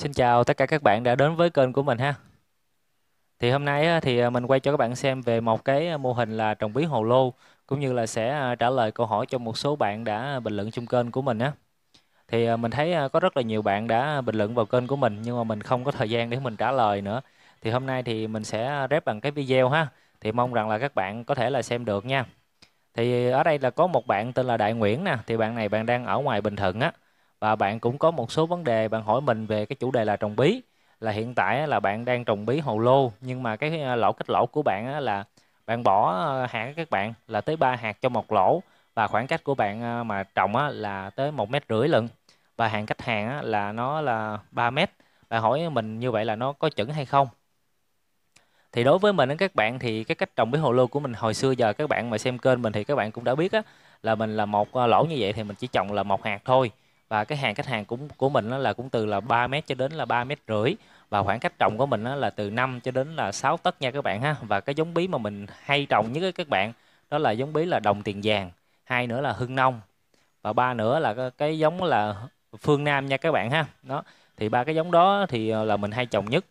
Xin chào tất cả các bạn đã đến với kênh của mình ha. Thì hôm nay thì à, mình quay cho các bạn xem về một cái à, mô hình là trồng bí hồ lô cũng như là sẽ à, trả lời câu hỏi cho một số bạn đã bình luận trong kênh của mình á. Thì mình thấy có rất là nhiều bạn đã bình luận vào kênh của mình nhưng mà mình không có thời gian để mình trả lời nữa. Thì hôm nay thì mình sẽ rep bằng cái video ha. Thì mong rằng là các bạn có thể là xem được nha. Thì ở đây là có một bạn tên là Đại Nguyễn nè, thì bạn này bạn đang ở ngoài Bình Thuận á và bạn cũng có một số vấn đề bạn hỏi mình về cái chủ đề là trồng bí là hiện tại là bạn đang trồng bí hồ lô nhưng mà cái ờ, lỗ cách lỗ của bạn là bạn bỏ ờ, hạt các bạn là tới 3 hạt cho một lỗ và khoảng cách của bạn ờ, mà trồng là tới một mét rưỡi lận và hàng cách hàng là nó là 3 mét bạn hỏi mình như vậy là nó có chuẩn hay không thì đối với mình các bạn thì cái cách trồng bí hồ lô của mình hồi xưa giờ các bạn mà xem kênh mình thì các bạn cũng đã biết là mình là một lỗ như vậy thì mình chỉ trồng là một hạt thôi và cái hàng khách hàng cũng của mình là cũng từ là 3 mét cho đến là ba mét rưỡi và khoảng cách trồng của mình là từ 5 cho đến là 6 tấc nha các bạn ha và cái giống bí mà mình hay trồng nhất các bạn đó là giống bí là đồng tiền vàng hai nữa là hưng nông và ba nữa là cái giống là phương nam nha các bạn ha đó thì ba cái giống đó thì ờ, là mình hay trồng nhất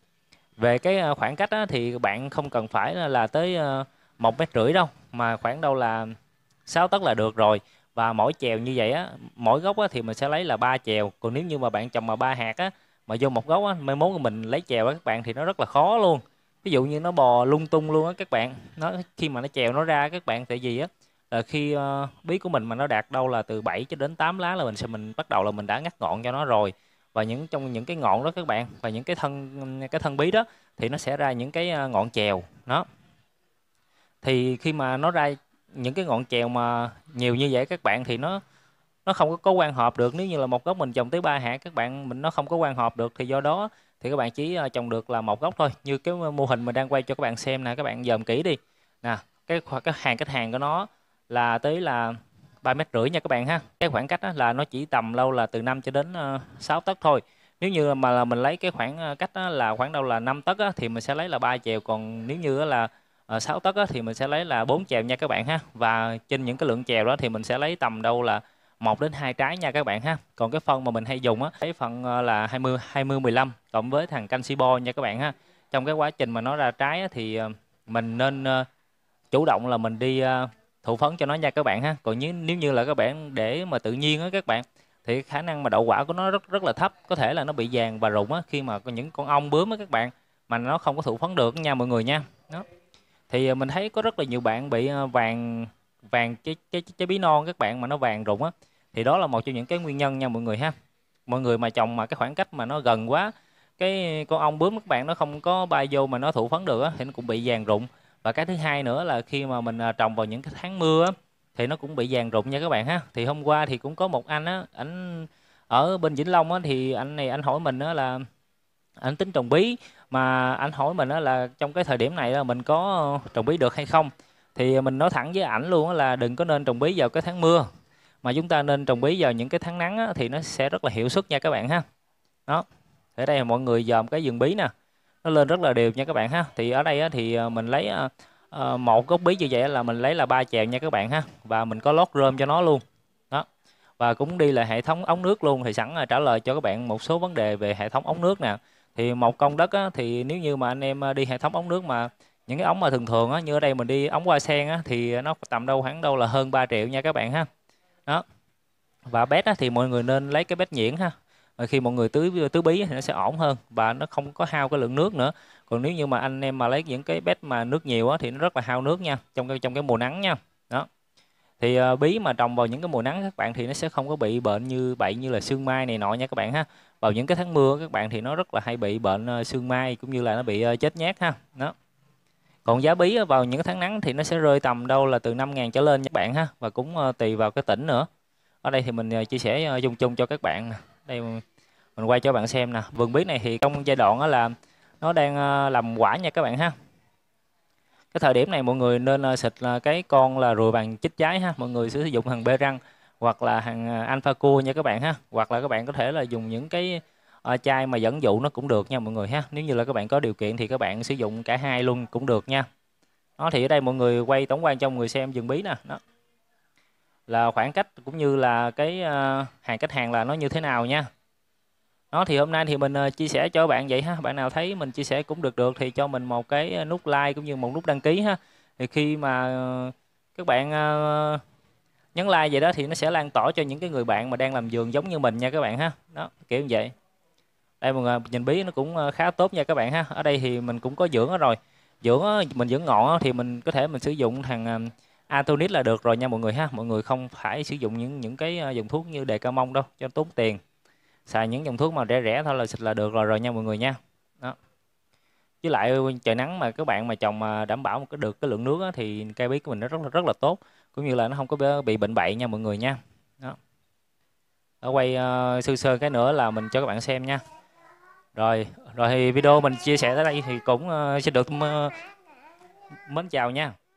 về cái ờ, khoảng cách á, thì bạn không cần phải là tới ờ, một mét rưỡi đâu mà khoảng đâu là 6 tấc là được rồi và mỗi chèo như vậy á mỗi gốc á, thì mình sẽ lấy là ba chèo còn nếu như mà bạn trồng mà ba hạt á mà vô một gốc á mai mốt mình lấy chèo á các bạn thì nó rất là khó luôn ví dụ như nó bò lung tung luôn á các bạn nó khi mà nó chèo nó ra các bạn tại vì á là ờ, khi uh, bí của mình mà nó đạt đâu là từ 7 cho đến 8 lá là mình sẽ mình bắt đầu là mình đã ngắt ngọn cho nó rồi và những trong những cái ngọn đó các bạn và những cái thân cái thân bí đó thì nó sẽ ra những cái ờ, ngọn chèo nó. thì khi mà nó ra những cái ngọn chèo mà nhiều như vậy các bạn thì nó nó không có, có quan hợp được nếu như là một gốc mình trồng tới ba hạt các bạn mình nó không có quan hợp được thì do đó thì các bạn chỉ ờ, trồng được là một gốc thôi như cái mô hình mình đang quay cho các bạn xem nè các bạn dòm kỹ đi nè cái cái hàng cách hàng của nó là tới là ba mét rưỡi nha các bạn ha cái khoảng cách là nó chỉ tầm lâu là từ 5 cho đến 6 ờ, tấc thôi nếu như mà là mình lấy cái khoảng ờ, cách là khoảng đâu là 5 tấc thì mình sẽ lấy là ba chèo còn nếu như là uh, 6 tấc thì mình sẽ lấy là bốn chèo nha các bạn ha và trên những cái lượng chèo đó thì mình sẽ lấy tầm đâu là một đến hai trái nha các bạn ha còn cái phân mà mình hay dùng á cái phân ờ, là 20 20 15 cộng với thằng canxi bo nha các bạn ha trong cái quá trình mà nó ra trái á, thì ờ, mình nên uh, chủ động là mình đi uh, thụ phấn cho nó nha các bạn ha còn nếu, nếu như là các bạn để mà tự nhiên á các bạn thì khả năng mà đậu quả của nó rất rất là thấp có thể là nó bị vàng và rụng á khi mà có những con ong bướm á các bạn mà nó không có thụ phấn được nha mọi người nha đó thì ờ, mình thấy có rất là nhiều bạn bị ờ, vàng vàng cái cái cái bí non các bạn mà nó vàng rụng á thì đó là một trong những cái nguyên nhân nha mọi người ha mọi người mà trồng mà cái khoảng cách mà nó gần quá cái con ong bướm các bạn nó không có bay vô mà nó thụ phấn được á, thì nó cũng bị vàng rụng và cái thứ hai nữa là khi mà mình à, trồng vào những cái tháng mưa á, thì nó cũng bị vàng rụng nha các bạn ha thì hôm qua thì cũng có một anh á ảnh ở bên Vĩnh Long á, thì anh này anh hỏi mình á là anh tính trồng bí mà ảnh hỏi mình đó là trong cái thời điểm này là mình có ờ, trồng bí được hay không thì mình nói thẳng với ảnh luôn là đừng có nên trồng bí vào cái tháng mưa mà chúng ta nên trồng bí vào những cái tháng nắng thì nó sẽ rất là hiệu suất nha các bạn ha đó ở đây mọi người dòm cái vườn bí nè nó lên rất là đều nha các bạn ha thì ở đây thì ờ, mình lấy ờ, một gốc bí như vậy là mình lấy là ba chèo nha các bạn ha và mình có lót rơm cho nó luôn đó và cũng đi là hệ thống ống nước luôn thì sẵn trả lời cho các bạn một số vấn đề về hệ thống ống nước nè thì một công đất á, thì nếu như mà anh em à, đi hệ thống ống nước mà những cái ống mà thường thường á, như ở đây mình đi ống hoa sen á, thì nó tầm đâu khoảng đâu là hơn 3 triệu nha các bạn ha đó và bét á, thì mọi người nên lấy cái bét nhuyễn ha rồi khi mọi người tưới tưới bí thì nó sẽ ổn hơn và nó không có hao cái lượng nước nữa còn nếu như mà anh em mà lấy những cái bét mà nước nhiều á, thì nó rất là hao nước nha trong cái trong cái mùa nắng nha đó thì uh, bí mà trồng vào những cái mùa nắng các bạn thì nó sẽ không có bị bệnh như bệnh như là sương mai này nọ nha các bạn ha vào những cái tháng mưa các bạn thì nó rất là hay bị bệnh ờ, sương mai cũng như là nó bị ờ, chết nhát ha đó còn giá bí vào những tháng nắng thì nó sẽ rơi tầm đâu là từ 5.000 trở lên các bạn ha và cũng ờ, tùy vào cái tỉnh nữa ở đây thì mình chia sẻ chung chung cho các bạn đây mình quay cho bạn xem nè vườn bí này thì trong giai đoạn đó là nó đang làm quả nha các bạn ha cái thời điểm này mọi người nên xịt cái con là ruồi vàng chích trái ha mọi người sử dụng hàng bê răng hoặc là hàng à, alpha cua nha các bạn ha hoặc là các bạn có thể là dùng những cái à, chai mà dẫn dụ nó cũng được nha mọi người ha nếu như là các bạn có điều kiện thì các bạn sử dụng cả hai luôn cũng được nha nó thì ở đây mọi người quay tổng quan cho mọi người xem dừng bí nè đó là khoảng cách cũng như là cái à, hàng cách hàng là nó như thế nào nha nó thì hôm nay thì mình chia sẻ cho bạn vậy ha bạn nào thấy mình chia sẻ cũng được được thì cho mình một cái nút like cũng như một nút đăng ký ha thì khi mà các bạn nhấn like vậy đó thì nó sẽ lan tỏa cho những cái người bạn mà đang làm giường giống như mình nha các bạn ha đó kiểu như vậy đây mọi người nhìn bí nó cũng ờ, khá tốt nha các bạn ha ở đây thì mình cũng có dưỡng rồi dưỡng mình dưỡng ngọn thì mình có thể mình sử dụng thằng ờ, Atonit là được rồi nha mọi người ha mọi người không phải sử dụng những những cái ờ, dòng thuốc như đề ca mông đâu cho tốn tiền xài những dòng thuốc mà rẻ rẻ thôi là xịt là được rồi rồi nha mọi người nha với lại ờ, trời nắng mà các bạn mà trồng mà đảm bảo một cái được cái lượng nước á, thì cây bí của mình nó rất là rất là tốt cũng như là nó không có bị bệnh bậy nha mọi người nha đó ở quay uh, sơ sơ cái nữa là mình cho các bạn xem nha rồi rồi thì video mình chia sẻ tới đây thì cũng uh, xin được uh, mến chào nha